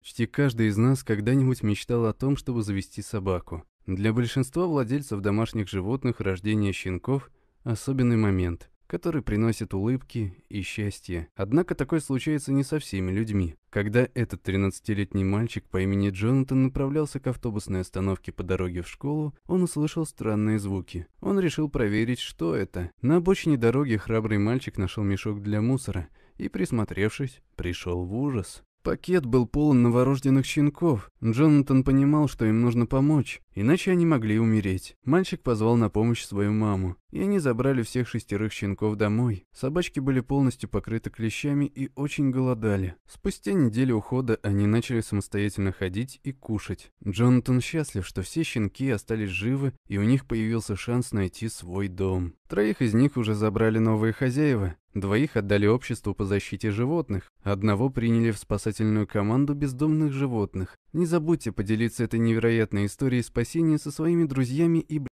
Почти каждый из нас когда-нибудь мечтал о том, чтобы завести собаку. Для большинства владельцев домашних животных рождение щенков – особенный момент – который приносит улыбки и счастье. Однако такое случается не со всеми людьми. Когда этот 13-летний мальчик по имени Джонатан направлялся к автобусной остановке по дороге в школу, он услышал странные звуки. Он решил проверить, что это. На обочине дороги храбрый мальчик нашел мешок для мусора и, присмотревшись, пришел в ужас. Пакет был полон новорожденных щенков. Джонатан понимал, что им нужно помочь, иначе они могли умереть. Мальчик позвал на помощь свою маму, и они забрали всех шестерых щенков домой. Собачки были полностью покрыты клещами и очень голодали. Спустя неделю ухода они начали самостоятельно ходить и кушать. Джонатан счастлив, что все щенки остались живы, и у них появился шанс найти свой дом. Троих из них уже забрали новые хозяева, Двоих отдали обществу по защите животных, одного приняли в спасательную команду бездомных животных. Не забудьте поделиться этой невероятной историей спасения со своими друзьями и близкими.